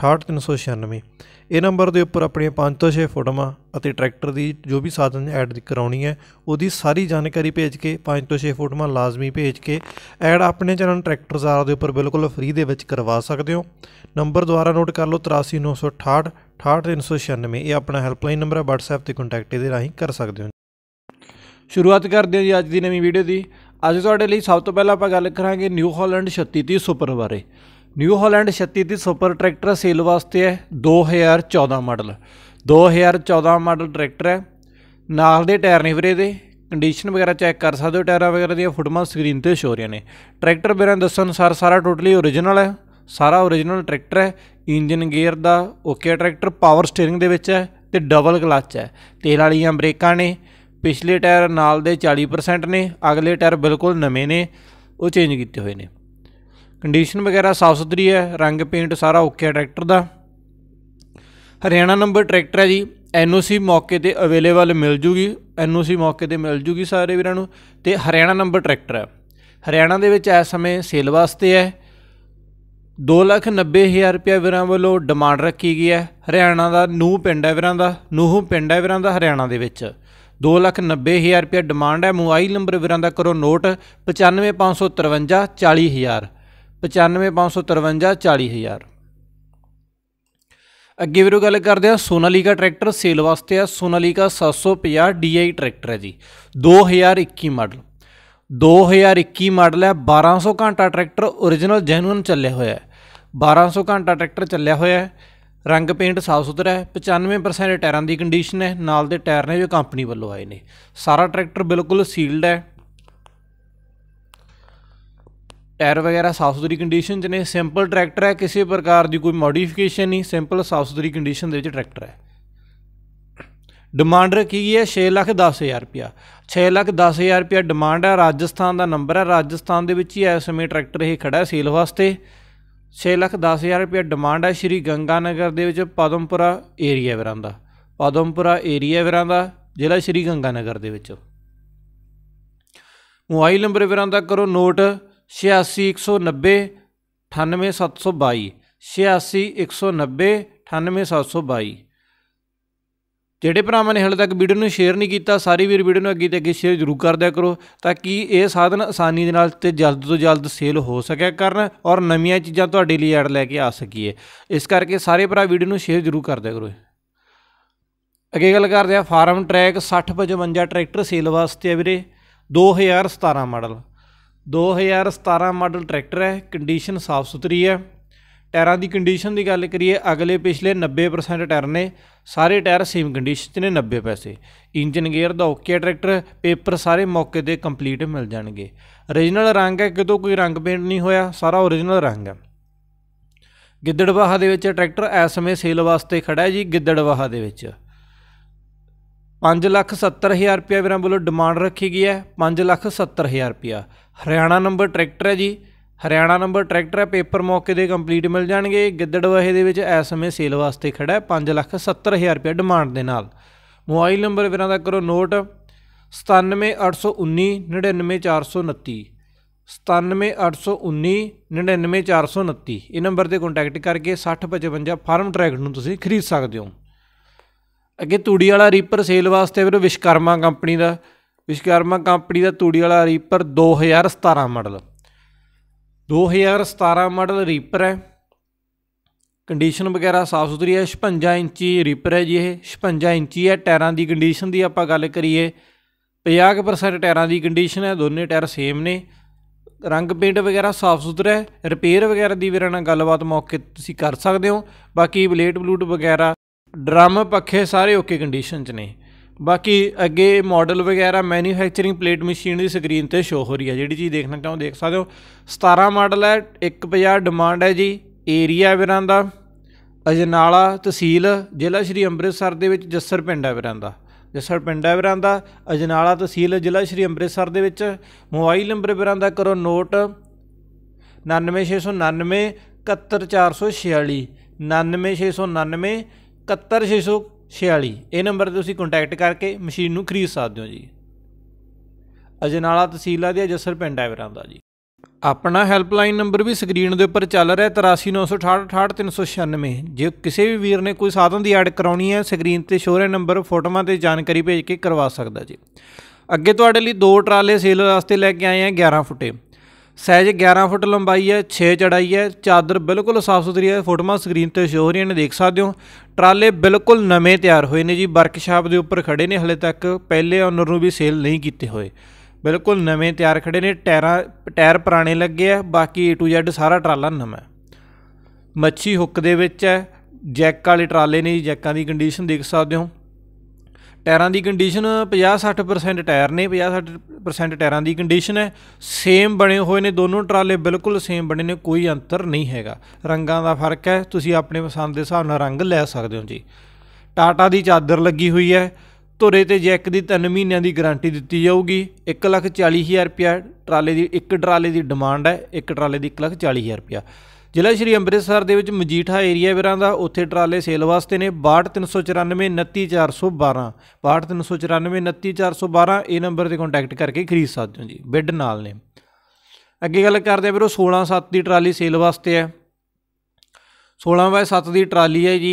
68396 ਇਹ ਨੰਬਰ ਦੇ ਉੱਪਰ ਆਪਣੀਆਂ 5 ਤੋਂ 6 ਫੋਟੋਆਂ ਅਤੇ ਟਰੈਕਟਰ ਦੀ ਜੋ ਵੀ ਸਾਧਨ ਐਡ ਕਰਾਉਣੀ ਹੈ ਉਹਦੀ ਸਾਰੀ ਜਾਣਕਾਰੀ ਭੇਜ ਕੇ 5 ਤੋਂ 6 ਫੋਟੋਆਂ ਲਾਜ਼ਮੀ ਭੇਜ ਕੇ ਐਡ ਆਪਣੇ ਚੈਨਲ ਟਰੈਕਟਰ ਜ਼ਾਰ ਦੇ ਉੱਪਰ ਬਿਲਕੁਲ ਫ੍ਰੀ ਦੇ ਵਿੱਚ ਕਰਵਾ ਸਕਦੇ ਹੋ ਨੰਬਰ ਦੁਆਰਾ ਨੋਟ ਕਰ ਲਓ 83968 68396 ਇਹ ਆਪਣਾ ਹੈਲਪਲਾਈਨ ਨੰਬਰ ਹੈ WhatsApp ਤੇ ਕੰਟੈਕਟ ਇਹਦੇ ਰਾਹੀਂ ਕਰ ਸਕਦੇ ਹੋ ਸ਼ੁਰੂਆਤ ਕਰਦੇ ਹਾਂ ਜੀ ਅੱਜ ਦੀ ਨਵੀਂ ਵੀਡੀਓ ਦੀ ਅੱਜ ਤੁਹਾਡੇ ਲਈ ਸਭ ਤੋਂ ਪਹਿਲਾਂ ਆਪਾਂ ਗੱਲ ਕਰਾਂਗੇ ਨਿਊ ਹਾਲੈਂਡ 3630 ਸੁਪਰ ਬਾਰੇ ਨਿਊ ਹਾਲੈਂਡ 36 ਦੀ ਸੁਪਰ ਟਰੈਕਟਰ ਸੇਲ ਵਾਸਤੇ ਹੈ 2014 ਮਾਡਲ 2014 ਮਾਡਲ ਟਰੈਕਟਰ ਹੈ ਨਾਲ ਦੇ ਟਾਇਰ ਨਹੀਂ ਵਰੇ ਦੇ ਕੰਡੀਸ਼ਨ ਵਗੈਰਾ ਚੈੱਕ ਕਰ ਸਕਦੇ ਹੋ ਟਾਇਰਾਂ ਵਗੈਰਾ ਦੀਆਂ ਫੁੱਟਮਾਂ ਸਕਰੀਨ ਤੇ ਸ਼ੋ ਰਹੀਆਂ ਨੇ ਟਰੈਕਟਰ ਬਿਰਾਂ ਦੱਸਣ ਅਨੁਸਾਰ ਸਾਰਾ ਟੋਟਲੀ ਓਰੀਜਨਲ ਹੈ ਸਾਰਾ ਓਰੀਜਨਲ ਟਰੈਕਟਰ ਹੈ ਇੰਜਨ ਗੇਅਰ ਦਾ ਓਕੇ ਟਰੈਕਟਰ ਪਾਵਰ ਸਟੀering ਦੇ ਵਿੱਚ ਹੈ ਤੇ ਡਬਲ ਕਲਚ ਹੈ ਤੇਲ ਵਾਲੀਆਂ ਬ੍ਰੇਕਾਂ ਨੇ ਪਿਛਲੇ ਟਾਇਰ ਨਾਲ ਦੇ 40% ਨੇ ਅਗਲੇ ਟਾਇਰ ਬਿਲਕੁਲ ਨਵੇਂ ਨੇ ਉਹ ਚੇਂਜ ਕੀਤੇ ਹੋਏ ਨੇ ਕੰਡੀਸ਼ਨ ਵਗੈਰਾ ਸਾਫ ਸੁਥਰੀ ਹੈ ਰੰਗ ਪੇਂਟ ਸਾਰਾ ਓਕੇ ਹੈ ਟਰੈਕਟਰ ਦਾ ਹਰਿਆਣਾ ਨੰਬਰ ਟਰੈਕਟਰ ਹੈ ਜੀ ਐਨਓਸੀ ਮੌਕੇ ਤੇ ਅਵੇਲੇਬਲ ਮਿਲ ਜੂਗੀ ਐਨਓਸੀ ਮੌਕੇ ਤੇ ਮਿਲ ਜੂਗੀ ਸਾਰੇ ਵੀਰਾਂ ਨੂੰ ਤੇ ਹਰਿਆਣਾ ਨੰਬਰ ਟਰੈਕਟਰ ਹੈ ਹਰਿਆਣਾ ਦੇ ਵਿੱਚ ਇਸ ਸਮੇਂ ਸੇਲ ਵਾਸਤੇ ਹੈ 290000 ਰੁਪਏ ਵੀਰਾਂ ਵੱਲੋਂ ਡਿਮਾਂਡ ਰੱਖੀ ਗਈ ਹੈ ਹਰਿਆਣਾ ਦਾ ਨੂਹ ਪਿੰਡ ਹੈ ਵੀਰਾਂ ਦਾ ਨੂਹ ਪਿੰਡ ਹੈ ਵੀਰਾਂ ਦਾ ਹਰਿਆਣਾ ਦੇ ਵਿੱਚ 290000 ਰੁਪਏ ਡਿਮਾਂਡ ਹੈ ਮੋਬਾਈਲ ਨੰਬਰ ਵੀਰਾਂ ਦਾ ਕਰੋ ਨੋਟ 95553 40000 ਅੱਗੇ ਵੀਰੋ ਗੱਲ ਕਰਦੇ ਆ ਸੋਨਾਲੀਕਾ ਟਰੈਕਟਰ ਸੇਲ ਵਾਸਤੇ ਆ ਸੋਨਾਲੀਕਾ 750 DI ਟਰੈਕਟਰ ਹੈ ਜੀ 2021 ਮਾਡਲ 2021 ਮਾਡਲ ਹੈ 1200 ਘੰਟਾ ਟਰੈਕਟਰ origignal genuine ਚੱਲਿਆ ਹੋਇਆ ਹੈ 1200 ਘੰਟਾ ਟਰੈਕਟਰ ਚੱਲਿਆ ਹੋਇਆ ਹੈ ਰੰਗ ਪੇਂਟ ਸਾਫ ਸੁਥਰਾ ਹੈ 95% ਟਾਇਰਾਂ ਦੀ ਕੰਡੀਸ਼ਨ ਹੈ ਨਾਲ ਦੇ ਟਾਇਰ ਨੇ ਜੋ ਕੰਪਨੀ ਵੱਲੋਂ ਆਏ ਨੇ ਸਾਰਾ ਟਰੈਕਟਰ ਬਿਲਕੁਲ ਸੀਲਡ ਹੈ ਟਾਇਰ ਵਗੈਰਾ ਸਾਫ ਸੁਥਰੀ ਕੰਡੀਸ਼ਨ 'ਚ ਨੇ ਸਿੰਪਲ ਟਰੈਕਟਰ ਹੈ ਕਿਸੇ ਪ੍ਰਕਾਰ ਦੀ ਕੋਈ ਮੋਡੀਫਿਕੇਸ਼ਨ ਨਹੀਂ ਸਿੰਪਲ ਸਾਫ ਸੁਥਰੀ ਕੰਡੀਸ਼ਨ ਦੇ ਵਿੱਚ ਟਰੈਕਟਰ ਹੈ ਡਿਮਾਂਡ ਰੱਖੀ ਗਈ ਹੈ 6 ਲੱਖ ਰੁਪਿਆ 6 ਲੱਖ ਰੁਪਿਆ ਡਿਮਾਂਡ ਹੈ ਰਾਜਸਥਾਨ ਦਾ ਨੰਬਰ ਹੈ ਰਾਜਸਥਾਨ ਦੇ ਵਿੱਚ ਹੀ ਇਸ ਸਮੇਂ ਟਰੈਕਟਰ ਇਹ ਖੜਾ ਹੈ ਸੇਲ ਵਾਸਤੇ 6 ਲੱਖ ਰੁਪਿਆ ਡਿਮਾਂਡ ਹੈ ਸ਼੍ਰੀ ਗੰਗਾਨਗਰ ਦੇ ਵਿੱਚ ਪਦਮਪੁਰਾ ਏਰੀਆ ਵਿਰਾਂਦਾ ਪਦਮਪੁਰਾ ਏਰੀਆ ਵਿਰਾਂਦਾ ਜ਼ਿਲ੍ਹਾ ਸ਼੍ਰੀ ਗੰਗਾਨਗਰ ਦੇ ਵਿੱਚ ਮੋਬਾਈਲ ਨੰਬਰ ਵਿਰਾਂਦਾ ਕਰੋ ਨੋਟ छियासी ਜਿਹੜੇ ਭਰਾਵਾਂ ਨੇ ਹਾਲੇ ਤੱਕ ਵੀਡੀਓ ਨੂੰ ਸ਼ੇਅਰ ਨਹੀਂ ਕੀਤਾ ਸਾਰੀ ਵੀਰ ਵੀਡੀਓ ਨੂੰ ਅੱਗੇ ਤੇ ਅੱਗੇ ਸ਼ੇਅਰ ਜ਼ਰੂਰ ਕਰ ਦਿਆ ਕਰੋ ਤਾਂ ਕਿ ਇਹ ਸਾਧਨ ਆਸਾਨੀ ਦੇ ਨਾਲ ਤੇ ਜਲਦ ਤੋਂ ਜਲਦ ਸੇਲ ਹੋ ਸਕਿਆ ਕਰਨ ਔਰ ਨਵੀਆਂ ਚੀਜ਼ਾਂ ਤੁਹਾਡੇ ਲਈ ਐਡ ਲੈ ਕੇ ਆ ਸਕੀਏ ਇਸ ਕਰਕੇ ਸਾਰੇ ਭਰਾ ਵੀਡੀਓ ਨੂੰ ਸ਼ੇਅਰ ਜ਼ਰੂਰ ਕਰ ਦਿਆ ਕਰੋ ਅੱਗੇ ਗੱਲ ਕਰਦੇ ਆ ਫਾਰਮ ਟਰੈਕ 6055 ਟਰੈਕਟਰ ਸੇਲ ਵਾਸਤੇ ਆ ਵੀਰੇ 2017 ਮਾਡਲ 2017 ਮਾਡਲ ਟਰੈਕਟਰ ਹੈ ਕੰਡੀਸ਼ਨ ਸਾਫ਼ ਸੁਥਰੀ ਹੈ ਟਾਇਰਾਂ ਦੀ ਕੰਡੀਸ਼ਨ ਦੀ ਗੱਲ ਕਰੀਏ ਅਗਲੇ ਪਿਛਲੇ 90% ਟਾਇਰ ਨੇ ਸਾਰੇ ਟਾਇਰ ਸੇਮ ਕੰਡੀਸ਼ਨ 'ਚ ਨੇ 90 ਪੈਸੇ ਇੰਜਨ ਗੇਅਰ ਦਾ ਓਕੇ ਟਰੈਕਟਰ ਪੇਪਰ ਸਾਰੇ ਮੌਕੇ ਤੇ ਕੰਪਲੀਟ ਮਿਲ ਜਾਣਗੇ origignal ਰੰਗ ਹੈ ਕਿਤੋਂ ਕੋਈ ਰੰਗ ਪੇਂਟ ਨਹੀਂ ਹੋਇਆ ਸਾਰਾ origignal ਰੰਗ ਹੈ ਗਿੱਦੜਵਾਹਾ ਦੇ ਵਿੱਚ ਟਰੈਕਟਰ ਇਸ ਸਮੇਂ ਸੇਲ ਵਾਸਤੇ ਖੜਾ ਹੈ ਜੀ ਗਿੱਦੜਵਾਹਾ ਦੇ ਵਿੱਚ 5 ਲੱਖ 70 ਹਜ਼ਾਰ ਰੁਪਿਆ ਵੀਰਾਂ ਵੱਲੋਂ ਡਿਮਾਂਡ ਰੱਖੀ ਗਈ ਹੈ 5 ਲੱਖ 70 ਹਜ਼ਾਰ ਰੁਪਿਆ ਹਰਿਆਣਾ ਨੰਬਰ ਟਰੈਕਟਰ ਹੈ ਜੀ ਹਰਿਆਣਾ ਨੰਬਰ ਟਰੈਕਟਰ ਹੈ ਪੇਪਰ ਮੌਕੇ ਦੇ ਕੰਪਲੀਟ ਮਿਲ ਜਾਣਗੇ ਗਿੱਦੜਵਾਹੇ ਦੇ ਵਿੱਚ ਇਸ ਸਮੇਂ ਸੇਲ ਵਾਸਤੇ ਖੜਾ ਹੈ 5 ਲੱਖ 70 ਹਜ਼ਾਰ ਰੁਪਿਆ ਡਿਮਾਂਡ ਦੇ ਨਾਲ ਮੋਬਾਈਲ ਨੰਬਰ ਵੀਰਾਂ ਦਾ ਕਰੋ ਨੋਟ 97819 99429 97819 99429 ਇਹ ਨੰਬਰ ਤੇ ਕੰਟੈਕਟ ਕਰਕੇ 6055 ਫਾਰਮ ਟਰੈਕਟਰ ਨੂੰ ਤੁਸੀਂ ਖਰੀਦ ਸਕਦੇ ਹੋ ਅੱਗੇ ਤੂੜੀ ਵਾਲਾ ਰੀਪਰ ਸੇਲ ਵਾਸਤੇ ਵੀਰੋ ਵਿਸ਼ਕਰਮਾ ਕੰਪਨੀ ਦਾ ਵਿਸ਼ਕਰਮਾ ਕੰਪਨੀ ਦਾ ਤੂੜੀ ਵਾਲਾ ਰੀਪਰ 2017 ਮਾਡਲ 2017 ਮਾਡਲ ਰੀਪਰ ਹੈ ਕੰਡੀਸ਼ਨ ਵਗੈਰਾ ਸਾਫ ਸੁਥਰੀ ਹੈ 56 ਇੰਚੀ ਰੀਪਰ ਹੈ ਜੀ ਇਹ 56 ਇੰਚੀ ਹੈ ਟਾਇਰਾਂ ਦੀ ਕੰਡੀਸ਼ਨ ਦੀ ਆਪਾਂ ਗੱਲ ਕਰੀਏ 50% ਟਾਇਰਾਂ ਦੀ ਕੰਡੀਸ਼ਨ ਹੈ ਦੋਨੇ ਟਾਇਰ ਸੇਮ ਨੇ ਰੰਗ ਪੇਂਟ ਵਗੈਰਾ ਸਾਫ ਸੁਥਰਾ ਹੈ ਰਿਪੇਅਰ ਵਗੈਰਾ ਦੀ ਵੀਰਾਂ ਨਾਲ ਗੱਲਬਾਤ ਮੌਕੇ ਤੁਸੀਂ ਕਰ ਸਕਦੇ ਹੋ ਬਾਕੀ ਬਲੇਡ ਬਲੂਟ ਵਗੈਰਾ ਡਰਮ ਪੱਖੇ ਸਾਰੇ ਓਕੇ ਕੰਡੀਸ਼ਨ 'ਚ ਨੇ ਬਾਕੀ ਅੱਗੇ ਮਾਡਲ ਵਗੈਰਾ ਮੈਨੂਫੈਕਚਰਿੰਗ ਪਲੇਟ ਮਸ਼ੀਨ ਦੀ ਸਕਰੀਨ ਤੇ ਸ਼ੋ ਹੋ ਰਹੀ ਹੈ ਜਿਹੜੀ ਚੀਜ਼ ਦੇਖਣਾ ਚਾਹੋ ਦੇਖ ਸਕਦੇ ਹੋ 17 ਮਾਡਲ ਹੈ 150 ਡਿਮਾਂਡ ਹੈ ਜੀ ਏਰੀਆ ਵੀਰਾਂ ਦਾ ਅਜਨਾਲਾ ਤਹਿਸੀਲ ਜ਼ਿਲ੍ਹਾ ਸ਼੍ਰੀ ਅੰਮ੍ਰਿਤਸਰ ਦੇ ਵਿੱਚ ਜੱਸਰ ਪਿੰਡ ਹੈ ਵੀਰਾਂ ਦਾ ਜੱਸਰ ਪਿੰਡ ਹੈ ਵੀਰਾਂ ਦਾ ਅਜਨਾਲਾ ਤਹਿਸੀਲ ਜ਼ਿਲ੍ਹਾ ਸ਼੍ਰੀ ਅੰਮ੍ਰਿਤਸਰ ਦੇ ਵਿੱਚ ਮੋਬਾਈਲ ਨੰਬਰ ਵੀਰਾਂ ਦਾ ਕਰੋ ਨੋਟ 99699 99699 71646 ਇਹ ਨੰਬਰ ਤੇ ਤੁਸੀਂ ਕੰਟੈਕਟ ਕਰਕੇ ਮਸ਼ੀਨ ਨੂੰ ਖਰੀਦ ਸਕਦੇ ਹੋ ਜੀ ਅਜਨਾਲਾ ਤਹਿਸੀਲਾ ਦੀ ਜਸਰ ਪਿੰਡ ਹੈ ਵੀਰਾਂ ਦਾ ਜੀ ਆਪਣਾ ਹੈਲਪਲਾਈਨ ਨੰਬਰ ਵੀ ਸਕਰੀਨ ਦੇ ਉੱਪਰ ਚੱਲ ਰਿਹਾ 8396868396 ਜੇ ਕਿਸੇ ਵੀ ਵੀਰ ਨੇ ਕੋਈ ਸਾਧਨ ਦੀ ਐਡ ਕਰਾਉਣੀ ਹੈ ਸਕਰੀਨ ਤੇ ਸ਼ੋਰੇ ਨੰਬਰ ਫੋਟੋਆਂ ਤੇ ਜਾਣਕਾਰੀ ਭੇਜ ਕੇ ਕਰਵਾ ਸਕਦਾ ਜੀ ਅੱਗੇ ਤੁਹਾਡੇ ਲਈ ਦੋ ਟਰਾਲੇ ਸੇਲ ਵਾਸਤੇ ਲੈ ਕੇ ਆਏ ਆ 11 ਫੁੱਟੇ ਸਾਈਜ਼ 11 ਫੁੱਟ ਲੰਬਾਈ ਹੈ 6 ਚੜਾਈ ਹੈ ਚਾਦਰ ਬਿਲਕੁਲ ਸਾਫ ਸੁਥਰੀ ਹੈ ਫੋਟੋਆਂ ਸਕਰੀਨ ਤੇ ਸ਼ੋਅ ਹੋ ਰਹੀਆਂ ਨੇ ਦੇਖ ਸਕਦੇ ਹੋ ਟਰਾਲੇ ਬਿਲਕੁਲ ਨਵੇਂ ਤਿਆਰ ਹੋਏ ਨੇ ਜੀ ਵਰਕਸ਼ਾਪ ਦੇ ਉੱਪਰ ਖੜੇ ਨੇ ਹਲੇ ਤੱਕ ਪਹਿਲੇ ਓਨਰ ਨੂੰ ਵੀ ਸੇਲ ਨਹੀਂ ਕੀਤੇ ਹੋਏ ਬਿਲਕੁਲ ਨਵੇਂ ਤਿਆਰ ਖੜੇ ਨੇ ਟਾਇਰਾਂ ਟਾਇਰ ਪੁਰਾਣੇ ਲੱਗੇ ਆ ਬਾਕੀ A to Z ਸਾਰਾ ਟਰਾਲਾ ਨਵਾਂ ਮੱਛੀ ਹੁੱਕ ਦੇ ਵਿੱਚ ਹੈ ਜੈਕ ਵਾਲੇ ਟਰਾਲੇ ਨੇ ਜੈਕਾਂ ਦੀ ਕੰਡੀਸ਼ਨ ਦੇਖ ਸਕਦੇ ਹੋ ਟਾਇਰਾਂ ਦੀ ਕੰਡੀਸ਼ਨ 50-60% ਟਾਇਰ ਨੇ 50-60% ਟਾਇਰਾਂ ਦੀ ਕੰਡੀਸ਼ਨ ਹੈ ਸੇਮ ਬਣੇ ਹੋਏ ਨੇ ਦੋਨੋਂ ਟਰਾਲੇ ਬਿਲਕੁਲ ਸੇਮ ਬਣੇ ਨੇ ਕੋਈ ਅੰਤਰ ਨਹੀਂ ਹੈਗਾ ਰੰਗਾਂ ਦਾ ਫਰਕ ਹੈ ਤੁਸੀਂ ਆਪਣੇ ਪਸੰਦ ਦੇ ਹਿਸਾਬ ਨਾਲ ਰੰਗ ਲੈ ਸਕਦੇ ਹੋ ਜੀ ਟਾਟਾ ਦੀ ਚਾਦਰ ਲੱਗੀ ਹੋਈ ਹੈ ਧੁਰੇ ਤੇ ਜੈਕ ਦੀ 3 ਮਹੀਨਿਆਂ ਦੀ ਗਾਰੰਟੀ ਦਿੱਤੀ ਜਾਊਗੀ 140000 ਰੁਪਿਆ ਟਰਾਲੇ ਦੀ ਇੱਕ ਟਰਾਲੇ ਦੀ ਡਿਮਾਂਡ ਹੈ ਇੱਕ ਟਰਾਲੇ ਦੀ 140000 ਰੁਪਿਆ ਜ਼ਿਲ੍ਹਾ ਸ਼੍ਰੀ ਅੰਮ੍ਰਿਤਸਰ ਦੇ ਵਿੱਚ ਮਜੀਠਾ ਏਰੀਆ ਵੀਰਾਂ ਦਾ ਉੱਥੇ ਟਰਾਲੇ ਸੇਲ ਵਾਸਤੇ ਨੇ 6234929412 6234929412 ਇਹ ਨੰਬਰ ਤੇ ਕੰਟੈਕਟ ਕਰਕੇ ਖਰੀਦ ਸਕਦੇ ਹੋ ਜੀ ਬਿੱਡ ਨਾਲ ਨੇ ਅੱਗੇ ਗੱਲ ਕਰਦੇ ਆ ਵੀਰੋ 167 ਦੀ ਟਰਾਲੀ ਸੇਲ ਵਾਸਤੇ ਹੈ 16/7 ਦੀ ਟਰਾਲੀ ਹੈ ਜੀ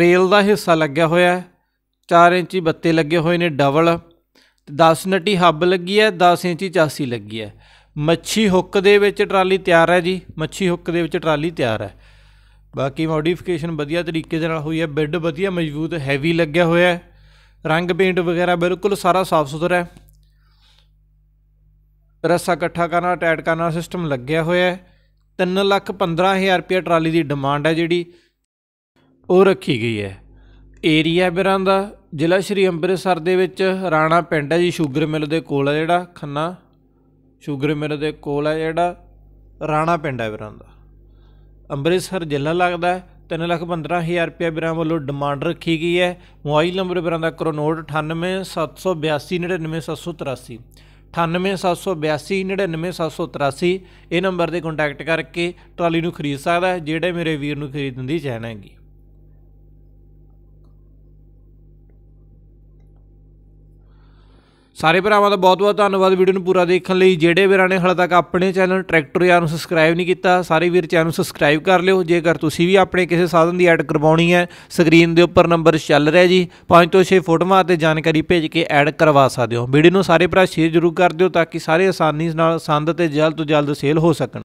ਰੇਲ ਦਾ ਹਿੱਸਾ ਲੱਗਿਆ ਹੋਇਆ ਹੈ 4 ਇੰਚੀ ਬੱਤੇ ਲੱਗੇ ਹੋਏ ਨੇ ਡਬਲ 10 ਨੱਟੀ ਹੱਬ ਲੱਗੀ ਹੈ 10 ਇੰਚੀ ਚਾਸੀ ਲੱਗੀ ਹੈ ਮੱਛੀ ਹੁੱਕ ਦੇ ਵਿੱਚ ਟਰਾਲੀ ਤਿਆਰ ਹੈ ਜੀ ਮੱਛੀ ਹੁੱਕ ਦੇ ਵਿੱਚ ਟਰਾਲੀ ਤਿਆਰ ਹੈ ਬਾਕੀ ਮੋਡੀਫਿਕੇਸ਼ਨ ਵਧੀਆ ਤਰੀਕੇ ਦੇ ਨਾਲ ਹੋਈ ਹੈ ਬਿੱਡ ਵਧੀਆ ਮਜ਼ਬੂਤ ਹੈਵੀ ਲੱਗਿਆ ਹੋਇਆ ਹੈ ਰੰਗ ਪੇਂਟ ਵਗੈਰਾ ਬਿਲਕੁਲ ਸਾਰਾ ਸਾਫ਼ ਸੁਥਰਾ ਹੈ ਰੱਸਾ ਇਕੱਠਾ ਕਰਨਾ ਟਾਈਟ ਕਰਨਾ ਸਿਸਟਮ ਲੱਗਿਆ ਹੋਇਆ ਹੈ 315000 ਰੁਪਏ ਟਰਾਲੀ ਦੀ ਡਿਮਾਂਡ ਹੈ ਜਿਹੜੀ ਉਹ ਰੱਖੀ ਗਈ ਹੈ ਏਰੀਆ ਬਿਰਾਂ ਦਾ ਜ਼ਿਲ੍ਹਾ ਸ਼੍ਰੀ ਅੰਮ੍ਰਿਤਸਰ ਦੇ ਵਿੱਚ ਰਾਣਾ ਪਿੰਡ ਹੈ ਜੀ ਸ਼ੂਗਰ ਮਿਲ ਦੇ ਕੋਲ ਹੈ ਜਿਹੜਾ ਖੰਨਾ ਸ਼ੂਗਰ ਮਿਲ ਦੇ ਕੋਲ ਹੈ ਜਿਹੜਾ ਰਾਣਾ ਪਿੰਡ ਹੈ ਵੀਰਾਂ ਦਾ ਅੰਮ੍ਰਿਤਸਰ ਜ਼ਿਲ੍ਹਾ ਲੱਗਦਾ ਹੈ 315000 ਰੁਪਏ ਵੀਰਾਂ ਵੱਲੋਂ ਡਿਮਾਂਡ ਰੱਖੀ ਗਈ ਹੈ ਮੋਬਾਈਲ ਨੰਬਰ ਵੀਰਾਂ ਦਾ ਕਰੋਨੋਟ 9872899783 9872299783 ਇਹ ਨੰਬਰ ਤੇ ਕੰਟੈਕਟ ਕਰਕੇ ਟਰਾਲੀ ਨੂੰ ਖਰੀਦ ਸਕਦਾ ਹੈ ਜਿਹੜੇ ਮੇਰੇ ਵੀਰ ਨੂੰ ਖਰੀਦਣ ਦੀ ਚਾਹਨਾ ਹੈਗੀ ਸਾਰੇ ਭਰਾਵਾਂ ਦਾ ਬਹੁਤ-ਬਹੁਤ ਧੰਨਵਾਦ ਵੀਡੀਓ ਨੂੰ ਪੂਰਾ ਦੇਖਣ ਲਈ ਜਿਹੜੇ ਵੀਰਾਂ ਨੇ ਹਾਲੇ ਤੱਕ ਆਪਣੇ ਚੈਨਲ ਟਰੈਕਟਰ ਯਾਰ ਨੂੰ ਸਬਸਕ੍ਰਾਈਬ ਨਹੀਂ ਕੀਤਾ ਸਾਰੇ ਵੀਰ ਚੈਨਲ ਨੂੰ ਸਬਸਕ੍ਰਾਈਬ ਕਰ ਲਿਓ ਜੇਕਰ ਤੁਸੀਂ ਵੀ ਆਪਣੇ ਕਿਸੇ ਸਾਧਨ ਦੀ ਐਡ ਕਰਵਾਉਣੀ ਹੈ ਸਕਰੀਨ ਦੇ ਉੱਪਰ ਨੰਬਰ ਚੱਲ ਰਿਹਾ ਜੀ 5 ਤੋਂ 6 ਫੋਟੋਆਂ ਅਤੇ ਜਾਣਕਾਰੀ ਭੇਜ ਕੇ ਐਡ ਕਰਵਾ ਸਕਦੇ ਹੋ ਵੀਡੀਓ ਨੂੰ ਸਾਰੇ ਭਰਾ ਸ਼ੇਅਰ ਜ਼ਰੂਰ ਕਰ ਦਿਓ ਤਾਂ ਕਿ ਸਾਰੇ ਆਸਾਨੀ ਨਾਲ ਸੰਦ ਤੇ ਜਲਦ ਤੋਂ ਜਲਦ ਸੇਲ ਹੋ ਸਕਣ